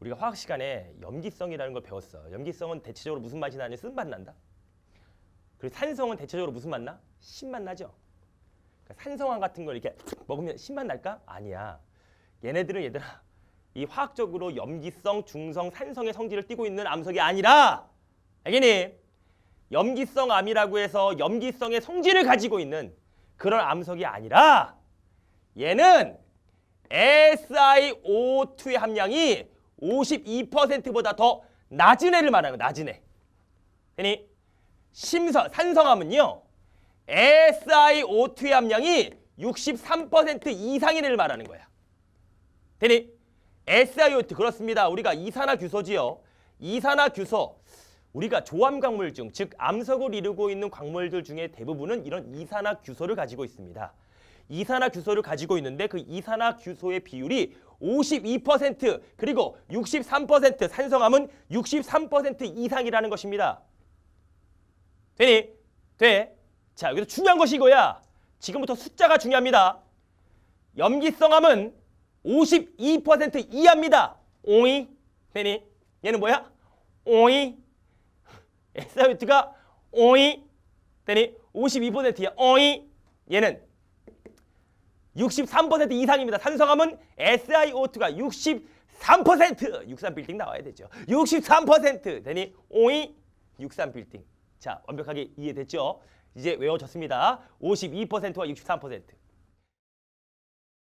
우리가 화학 시간에 염기성이라는 걸 배웠어. 염기성은 대체적으로 무슨 맛이 나냐? 쓴맛 난다. 그리고 산성은 대체적으로 무슨 맛 나? 신맛 나죠. 그러니까 산성화 같은 걸 이렇게 먹으면 신맛 날까? 아니야. 얘네들은 얘들아 이 화학적으로 염기성, 중성, 산성의 성질을 띠고 있는 암석이 아니라 알겠니? 염기성 암이라고 해서 염기성의 성질을 가지고 있는 그런 암석이 아니라 얘는 SiO2의 함량이 52%보다 더 낮은 애를 말하는 거야. 낮은 애. 그러 심선, 산성함은요. s i o 2 함량이 63% 이상인 애를 말하는 거야. 되니? SiO2 그렇습니다. 우리가 이산화규소지요. 이산화규소. 우리가 조암광물중 즉 암석을 이루고 있는 광물들 중에 대부분은 이런 이산화규소를 가지고 있습니다. 이산화규소를 가지고 있는데 그 이산화규소의 비율이 52% 그리고 63% 산성함은 63% 이상이라는 것입니다. 되니? 돼? 자 여기서 중요한 것이 이거야. 지금부터 숫자가 중요합니다. 염기성함은 52% 이하입니다. 오이 되니? 얘는 뭐야? 오이 엑사이트가 오이 되니? 52%야. 오이 얘는 63% 이상입니다. 산성함은 SiO2가 63% 63빌딩 나와야 되죠. 63% 되니 오이 63빌딩. 자, 완벽하게 이해됐죠? 이제 외워졌습니다. 52%와 63%.